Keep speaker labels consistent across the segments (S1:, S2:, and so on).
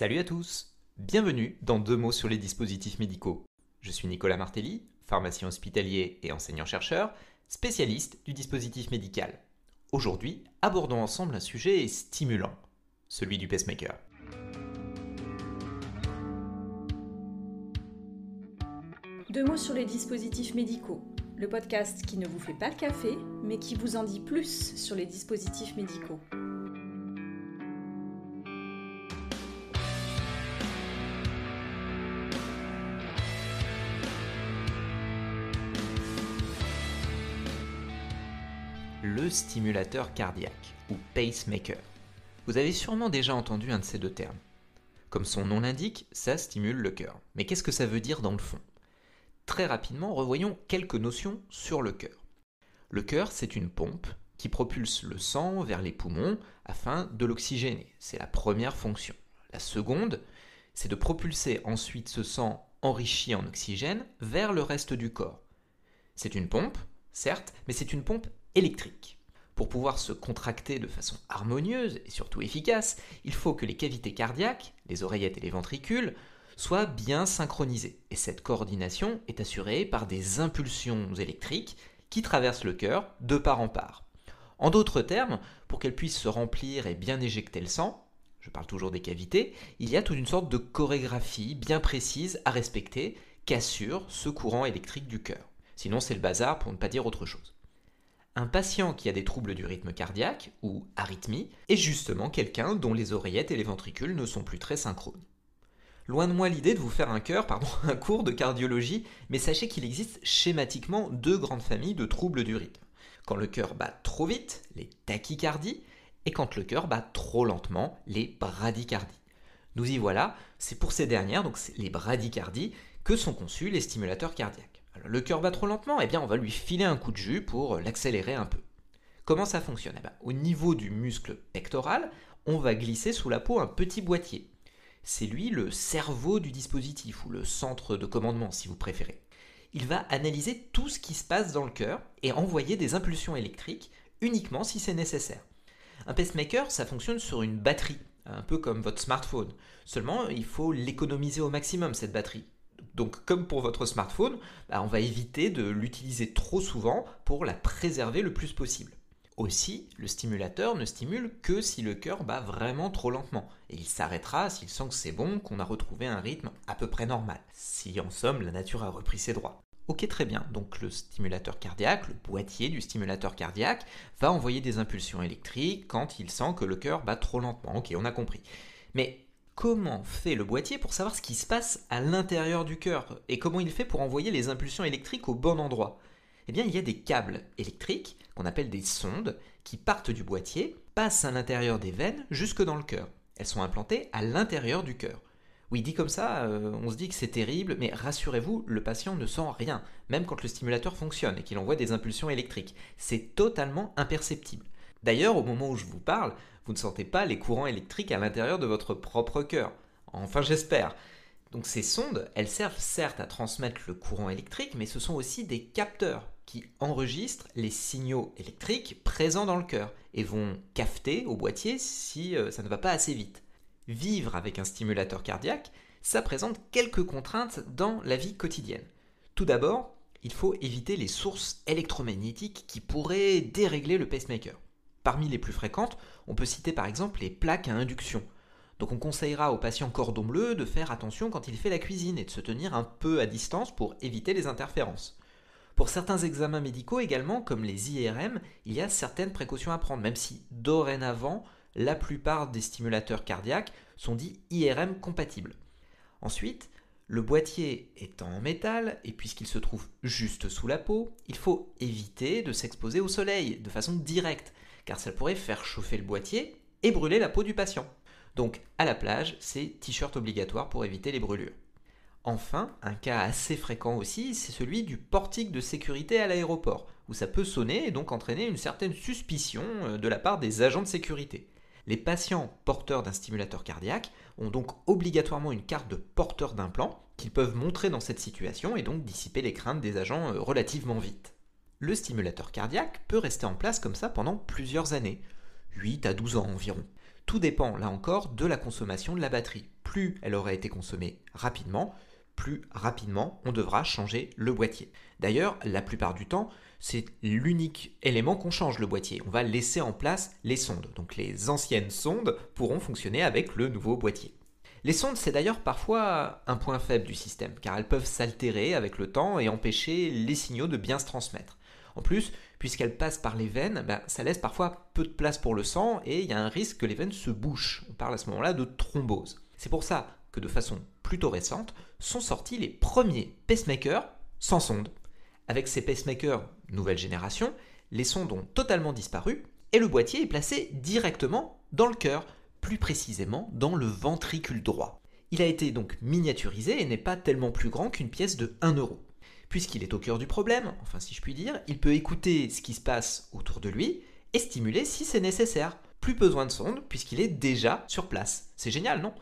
S1: Salut à tous Bienvenue dans Deux mots sur les dispositifs médicaux. Je suis Nicolas Martelli, pharmacien hospitalier et enseignant-chercheur, spécialiste du dispositif médical. Aujourd'hui, abordons ensemble un sujet stimulant, celui du pacemaker. Deux mots sur les dispositifs médicaux, le podcast qui ne vous fait pas le café, mais qui vous en dit plus sur les dispositifs médicaux. le stimulateur cardiaque, ou pacemaker. Vous avez sûrement déjà entendu un de ces deux termes. Comme son nom l'indique, ça stimule le cœur. Mais qu'est-ce que ça veut dire dans le fond Très rapidement, revoyons quelques notions sur le cœur. Le cœur, c'est une pompe qui propulse le sang vers les poumons afin de l'oxygéner. C'est la première fonction. La seconde, c'est de propulser ensuite ce sang enrichi en oxygène vers le reste du corps. C'est une pompe, certes, mais c'est une pompe électrique. Pour pouvoir se contracter de façon harmonieuse et surtout efficace, il faut que les cavités cardiaques, les oreillettes et les ventricules, soient bien synchronisées. Et cette coordination est assurée par des impulsions électriques qui traversent le cœur de part en part. En d'autres termes, pour qu'elles puissent se remplir et bien éjecter le sang, je parle toujours des cavités, il y a toute une sorte de chorégraphie bien précise à respecter qu'assure ce courant électrique du cœur. Sinon c'est le bazar pour ne pas dire autre chose. Un patient qui a des troubles du rythme cardiaque, ou arythmie, est justement quelqu'un dont les oreillettes et les ventricules ne sont plus très synchrones. Loin de moi l'idée de vous faire un cœur, pardon, un cours de cardiologie, mais sachez qu'il existe schématiquement deux grandes familles de troubles du rythme. Quand le cœur bat trop vite, les tachycardies, et quand le cœur bat trop lentement, les bradycardies. Nous y voilà, c'est pour ces dernières, donc les bradycardies, que sont conçus les stimulateurs cardiaques. Le cœur bat trop lentement, eh bien on va lui filer un coup de jus pour euh, l'accélérer un peu. Comment ça fonctionne eh ben, Au niveau du muscle pectoral, on va glisser sous la peau un petit boîtier. C'est lui le cerveau du dispositif, ou le centre de commandement si vous préférez. Il va analyser tout ce qui se passe dans le cœur et envoyer des impulsions électriques uniquement si c'est nécessaire. Un pacemaker, ça fonctionne sur une batterie, un peu comme votre smartphone. Seulement, il faut l'économiser au maximum, cette batterie. Donc comme pour votre smartphone, bah, on va éviter de l'utiliser trop souvent pour la préserver le plus possible. Aussi, le stimulateur ne stimule que si le cœur bat vraiment trop lentement, et il s'arrêtera s'il sent que c'est bon, qu'on a retrouvé un rythme à peu près normal, si en somme la nature a repris ses droits. Ok, très bien. Donc le stimulateur cardiaque, le boîtier du stimulateur cardiaque, va envoyer des impulsions électriques quand il sent que le cœur bat trop lentement. Ok, on a compris. Mais comment fait le boîtier pour savoir ce qui se passe à l'intérieur du cœur et comment il fait pour envoyer les impulsions électriques au bon endroit Eh bien, il y a des câbles électriques qu'on appelle des sondes qui partent du boîtier, passent à l'intérieur des veines jusque dans le cœur. Elles sont implantées à l'intérieur du cœur. Oui, dit comme ça, euh, on se dit que c'est terrible, mais rassurez-vous, le patient ne sent rien, même quand le stimulateur fonctionne et qu'il envoie des impulsions électriques. C'est totalement imperceptible. D'ailleurs, au moment où je vous parle, vous ne sentez pas les courants électriques à l'intérieur de votre propre cœur. Enfin, j'espère. Donc ces sondes, elles servent certes à transmettre le courant électrique, mais ce sont aussi des capteurs qui enregistrent les signaux électriques présents dans le cœur et vont cafeter au boîtier si euh, ça ne va pas assez vite. Vivre avec un stimulateur cardiaque, ça présente quelques contraintes dans la vie quotidienne. Tout d'abord, il faut éviter les sources électromagnétiques qui pourraient dérégler le pacemaker. Parmi les plus fréquentes, on peut citer par exemple les plaques à induction. Donc on conseillera aux patients cordon bleu de faire attention quand il fait la cuisine et de se tenir un peu à distance pour éviter les interférences. Pour certains examens médicaux également, comme les IRM, il y a certaines précautions à prendre, même si dorénavant, la plupart des stimulateurs cardiaques sont dits IRM compatibles. Ensuite, le boîtier étant en métal, et puisqu'il se trouve juste sous la peau, il faut éviter de s'exposer au soleil de façon directe, car ça pourrait faire chauffer le boîtier et brûler la peau du patient. Donc à la plage, c'est t-shirt obligatoire pour éviter les brûlures. Enfin, un cas assez fréquent aussi, c'est celui du portique de sécurité à l'aéroport, où ça peut sonner et donc entraîner une certaine suspicion euh, de la part des agents de sécurité. Les patients porteurs d'un stimulateur cardiaque ont donc obligatoirement une carte de porteur d'implant qu'ils peuvent montrer dans cette situation et donc dissiper les craintes des agents euh, relativement vite. Le stimulateur cardiaque peut rester en place comme ça pendant plusieurs années, 8 à 12 ans environ. Tout dépend, là encore, de la consommation de la batterie. Plus elle aurait été consommée rapidement, plus rapidement, on devra changer le boîtier. D'ailleurs, la plupart du temps, c'est l'unique élément qu'on change le boîtier. On va laisser en place les sondes. Donc les anciennes sondes pourront fonctionner avec le nouveau boîtier. Les sondes, c'est d'ailleurs parfois un point faible du système, car elles peuvent s'altérer avec le temps et empêcher les signaux de bien se transmettre. En plus, puisqu'elles passent par les veines, ben, ça laisse parfois peu de place pour le sang et il y a un risque que les veines se bouchent. On parle à ce moment-là de thrombose. C'est pour ça de façon plutôt récente, sont sortis les premiers pacemakers sans sonde. Avec ces pacemakers nouvelle génération, les sondes ont totalement disparu et le boîtier est placé directement dans le cœur, plus précisément dans le ventricule droit. Il a été donc miniaturisé et n'est pas tellement plus grand qu'une pièce de 1 euro. Puisqu'il est au cœur du problème, enfin si je puis dire, il peut écouter ce qui se passe autour de lui et stimuler si c'est nécessaire. Plus besoin de sonde puisqu'il est déjà sur place. C'est génial, non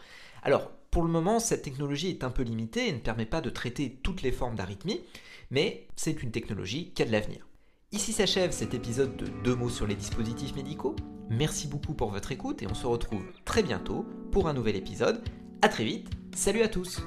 S1: Alors, pour le moment, cette technologie est un peu limitée et ne permet pas de traiter toutes les formes d'arythmie, mais c'est une technologie qui a de l'avenir. Ici s'achève cet épisode de Deux mots sur les dispositifs médicaux. Merci beaucoup pour votre écoute et on se retrouve très bientôt pour un nouvel épisode. A très vite, salut à tous